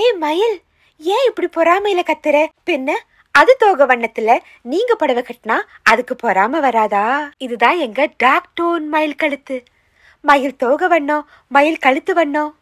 ஏய் மயில் ஏன் இப்படி பொறாமையில கத்துற பின்ன அது தோக வண்ணத்துல நீங்க புடவை கட்டினா அதுக்கு பொறாம வராதா இதுதான் எங்க டாக் டோன் மயில் கழுத்து மயில் தோக வண்ணம் மயில் கழுத்து வண்ணம்